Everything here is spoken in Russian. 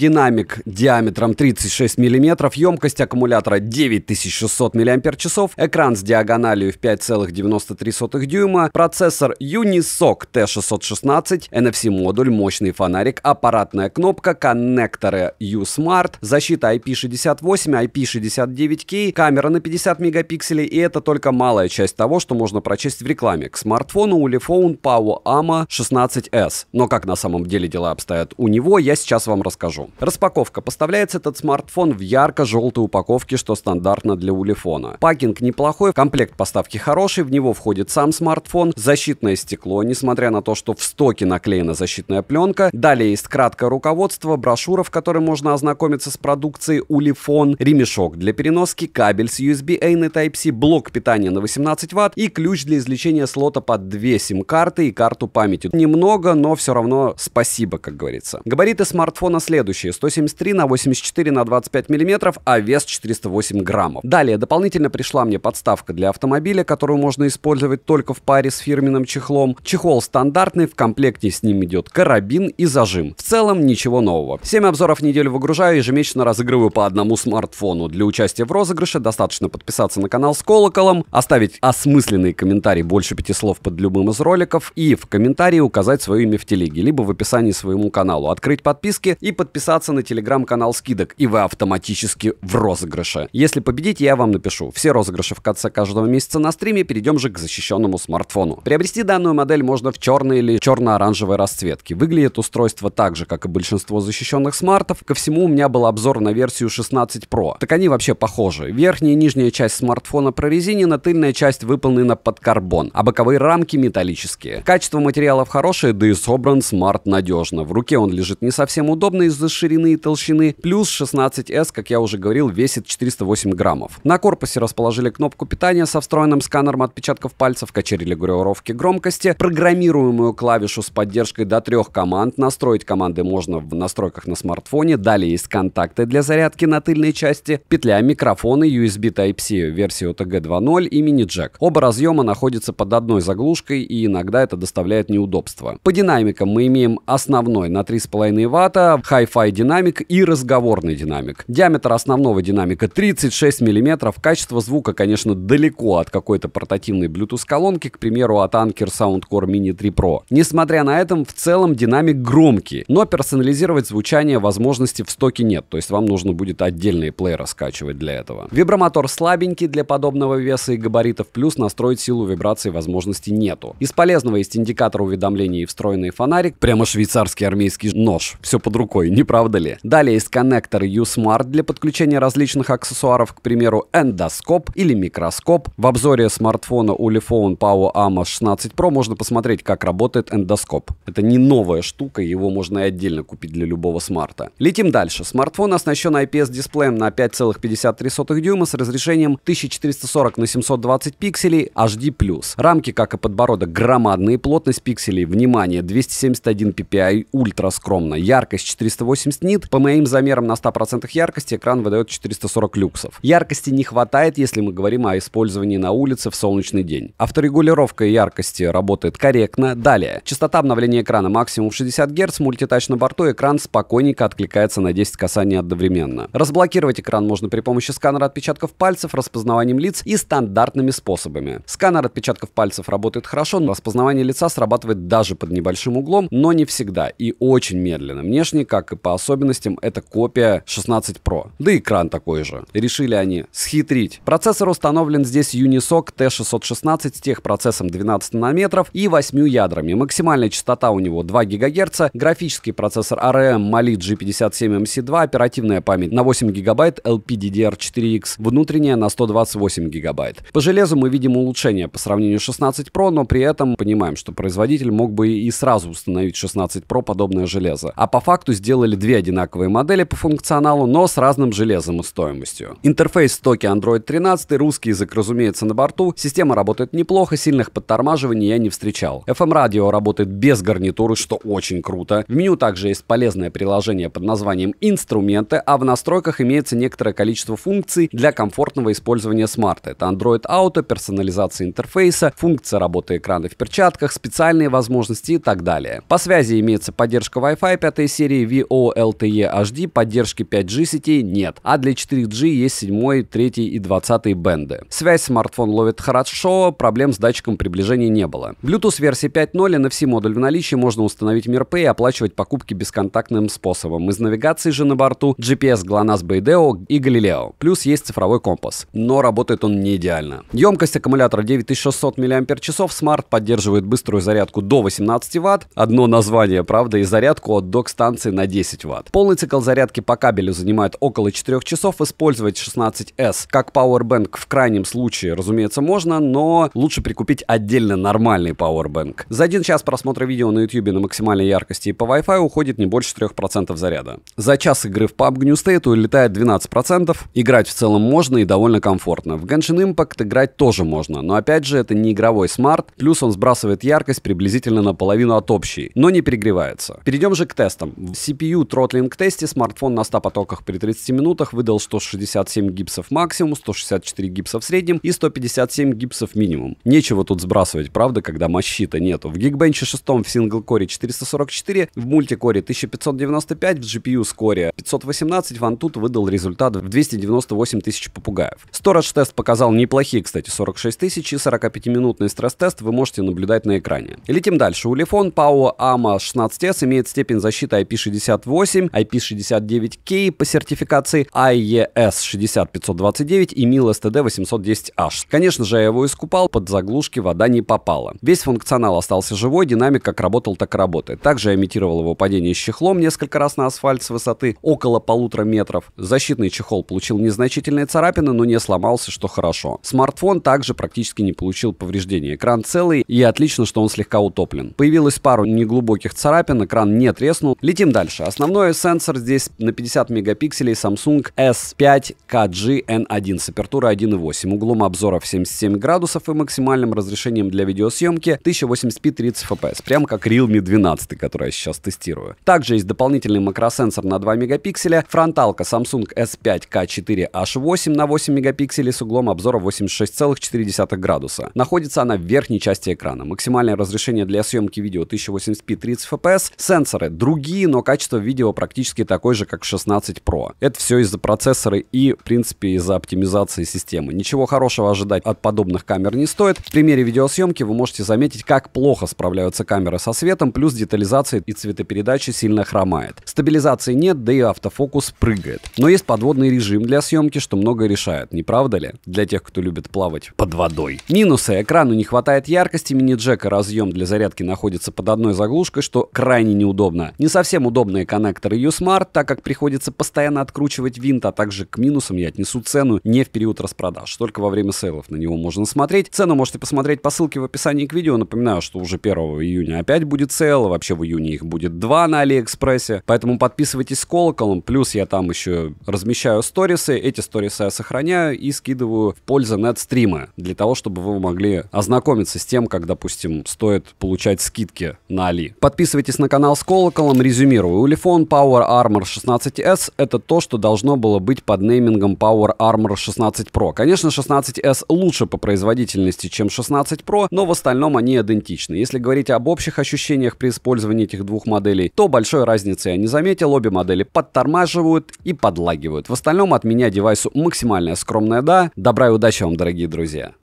Динамик диаметром 36 мм, емкость аккумулятора 9600 мАч, экран с диагональю в 5,93 дюйма, процессор Unisoc T616, NFC-модуль, мощный фонарик, аппаратная кнопка, коннекторы U-Smart, защита IP68, IP69K, камера на 50 мегапикселей, и это только малая часть того, что можно прочесть в рекламе. К смартфону Ulefone Power AMA 16S. Но как на самом деле дела обстоят у него, я сейчас вам расскажу хорошо. Распаковка. Поставляется этот смартфон в ярко-желтой упаковке, что стандартно для улифона. Пакинг неплохой, комплект поставки хороший, в него входит сам смартфон, защитное стекло, несмотря на то, что в стоке наклеена защитная пленка. Далее есть краткое руководство, брошюра, в которой можно ознакомиться с продукцией улифон, ремешок для переноски, кабель с USB-A на Type-C, блок питания на 18 Вт и ключ для извлечения слота под две сим-карты и карту памяти. Немного, но все равно спасибо, как говорится. Габариты смартфона следующие следующие. 173 на 84 на 25 мм, а вес 408 граммов. Далее, дополнительно пришла мне подставка для автомобиля, которую можно использовать только в паре с фирменным чехлом. Чехол стандартный, в комплекте с ним идет карабин и зажим. В целом ничего нового. 7 обзоров в неделю выгружаю, ежемесячно разыгрываю по одному смартфону. Для участия в розыгрыше достаточно подписаться на канал с колоколом, оставить осмысленный комментарий больше пяти слов под любым из роликов и в комментарии указать свое имя в телеге, либо в описании своему каналу, открыть подписки и подписаться подписаться на телеграм-канал скидок, и вы автоматически в розыгрыше. Если победите, я вам напишу. Все розыгрыши в конце каждого месяца на стриме, перейдем же к защищенному смартфону. Приобрести данную модель можно в черной или черно-оранжевой расцветке. Выглядит устройство так же, как и большинство защищенных смартов. Ко всему у меня был обзор на версию 16 Pro. Так они вообще похожи. Верхняя и нижняя часть смартфона прорезинена, тыльная часть выполнена под карбон, а боковые рамки металлические. Качество материалов хорошее, да и собран смарт надежно. В руке он лежит не совсем удобно из-за ширины и толщины, плюс 16S, как я уже говорил, весит 408 граммов. На корпусе расположили кнопку питания со встроенным сканером отпечатков пальцев, качели регулировки громкости, программируемую клавишу с поддержкой до трех команд. Настроить команды можно в настройках на смартфоне. Далее есть контакты для зарядки на тыльной части, петля микрофоны, USB Type-C версии OTG 2.0 и мини-джек. Оба разъема находятся под одной заглушкой и иногда это доставляет неудобства. По динамикам мы имеем основной на 3,5 ватта, Hi-Fi звуковая динамик и разговорный динамик. Диаметр основного динамика 36 мм. Качество звука, конечно, далеко от какой-то портативной Bluetooth колонки, к примеру, от Anker Soundcore Mini 3 Pro. Несмотря на это, в целом динамик громкий, но персонализировать звучание возможности в стоке нет, то есть вам нужно будет отдельные плееры скачивать для этого. Вибромотор слабенький для подобного веса и габаритов, плюс настроить силу вибрации возможности нету. Из полезного есть индикатор уведомлений и встроенный фонарик, прямо швейцарский армейский нож, все под рукой, не правда ли? Далее есть коннектор U-Smart для подключения различных аксессуаров, к примеру, эндоскоп или микроскоп. В обзоре смартфона Ulefone Power AMA 16 Pro можно посмотреть, как работает эндоскоп. Это не новая штука, его можно и отдельно купить для любого смарта. Летим дальше. Смартфон оснащен IPS-дисплеем на 5,53 дюйма с разрешением 1440 на 720 пикселей HD+. Рамки, как и подбородок, громадные, плотность пикселей, внимание, 271 ppi, ультра скромно, яркость 480 1080 нит. По моим замерам на 100% яркости экран выдает 440 люксов. Яркости не хватает, если мы говорим о использовании на улице в солнечный день. Авторегулировка яркости работает корректно. Далее. Частота обновления экрана максимум 60 Гц, мультитач на борту, экран спокойненько откликается на 10 касаний одновременно. Разблокировать экран можно при помощи сканера отпечатков пальцев, распознаванием лиц и стандартными способами. Сканер отпечатков пальцев работает хорошо, но распознавание лица срабатывает даже под небольшим углом, но не всегда и очень медленно. Внешне, как и по особенностям это копия 16 Pro. Да экран такой же. Решили они схитрить. Процессор установлен здесь Unisoc T616 с техпроцессом 12 нанометров и 8 ядрами. Максимальная частота у него 2 ГГц, графический процессор ARM Mali G57MC2, оперативная память на 8 ГБ, LPDDR4X, внутренняя на 128 гигабайт. По железу мы видим улучшение по сравнению с 16 Pro, но при этом понимаем, что производитель мог бы и сразу установить 16 Pro подобное железо. А по факту сделали были две одинаковые модели по функционалу, но с разным железом и стоимостью. Интерфейс стоки Android 13, русский язык, разумеется, на борту. Система работает неплохо, сильных подтормаживаний я не встречал. FM-радио эм работает без гарнитуры, что очень круто. В меню также есть полезное приложение под названием «Инструменты», а в настройках имеется некоторое количество функций для комфортного использования смарта. Это Android Auto, персонализация интерфейса, функция работы экрана в перчатках, специальные возможности и так далее. По связи имеется поддержка Wi-Fi 5 серии VO по LTE HD поддержки 5G сетей нет, а для 4G есть 7, 3 и 20 бенды. Связь смартфон ловит хорошо, проблем с датчиком приближения не было. Bluetooth версии 5.0 NFC модуль в наличии, можно установить МирПэй и оплачивать покупки бесконтактным способом. Из навигации же на борту GPS, GLONASS, BeiDeo и Galileo. Плюс есть цифровой компас, но работает он не идеально. Емкость аккумулятора 9600 мАч, смарт поддерживает быструю зарядку до 18 Вт, одно название, правда, и зарядку от док-станции на 10 120 Вт. Полный цикл зарядки по кабелю занимает около 4 часов. Использовать 16S как Powerbank в крайнем случае, разумеется, можно, но лучше прикупить отдельно нормальный Powerbank. За один час просмотра видео на YouTube на максимальной яркости и по Wi-Fi уходит не больше 3% заряда. За час игры в PUBG New State улетает 12%. Играть в целом можно и довольно комфортно. В Genshin Impact играть тоже можно, но опять же это не игровой смарт, плюс он сбрасывает яркость приблизительно наполовину от общей, но не перегревается. Перейдем же к тестам. В CPU New тесте смартфон на 100 потоках при 30 минутах выдал 167 гипсов максимум, 164 гипса в среднем и 157 гипсов минимум. Нечего тут сбрасывать, правда, когда мощи-то нету. В Geekbench 6 в сингл-коре 444, в мультикоре 1595, в GPU-скоре 518, В Вантут выдал результат в 298 тысяч попугаев. Storage-тест показал неплохие, кстати, 46 тысяч и 45-минутный стресс-тест вы можете наблюдать на экране. Летим дальше. Улифон Pao AMA 16S имеет степень защиты IP68, IP68, IP69K по сертификации, IES 60529 и MIL-STD 810H. Конечно же, я его искупал, под заглушки вода не попала. Весь функционал остался живой, динамик как работал, так и работает. Также я имитировал его падение с чехлом несколько раз на асфальт с высоты около полутора метров. Защитный чехол получил незначительные царапины, но не сломался, что хорошо. Смартфон также практически не получил повреждений. Экран целый и отлично, что он слегка утоплен. Появилось пару неглубоких царапин, экран не треснул. Летим дальше. Основ Основной сенсор здесь на 50 мегапикселей Samsung S5 KGN1 с апертурой 1.8, углом обзора в 77 градусов и максимальным разрешением для видеосъемки 1080p 30 fps, прямо как Realme 12, который я сейчас тестирую. Также есть дополнительный макросенсор на 2 мегапикселя, фронталка Samsung S5 K4H8 на 8 мегапикселей с углом обзора 86,4 градуса. Находится она в верхней части экрана. Максимальное разрешение для съемки видео 1080p 30 fps, сенсоры другие, но качество видео видео практически такой же, как в 16 Pro. Это все из-за процессора и, в принципе, из-за оптимизации системы. Ничего хорошего ожидать от подобных камер не стоит. В примере видеосъемки вы можете заметить, как плохо справляются камеры со светом, плюс детализация и цветопередача сильно хромает. Стабилизации нет, да и автофокус прыгает. Но есть подводный режим для съемки, что многое решает, не правда ли? Для тех, кто любит плавать под водой. Минусы. Экрану не хватает яркости, мини-джека разъем для зарядки находится под одной заглушкой, что крайне неудобно. Не совсем удобные каналы коннектор U-Smart, так как приходится постоянно откручивать винт, а также к минусам я отнесу цену не в период распродаж, только во время сейлов на него можно смотреть. Цену можете посмотреть по ссылке в описании к видео. Напоминаю, что уже 1 июня опять будет сейл, а вообще в июне их будет 2 на Алиэкспрессе, поэтому подписывайтесь с колоколом, плюс я там еще размещаю сторисы, эти сторисы я сохраняю и скидываю в пользу Нетстрима для того, чтобы вы могли ознакомиться с тем, как, допустим, стоит получать скидки на Али. Подписывайтесь на канал с колоколом, резюмирую. У Телефон Power Armor 16S — это то, что должно было быть под неймингом Power Armor 16 Pro. Конечно, 16S лучше по производительности, чем 16 Pro, но в остальном они идентичны. Если говорить об общих ощущениях при использовании этих двух моделей, то большой разницы я не заметил, обе модели подтормаживают и подлагивают. В остальном от меня девайсу максимальная скромная да. Добра и удачи вам, дорогие друзья!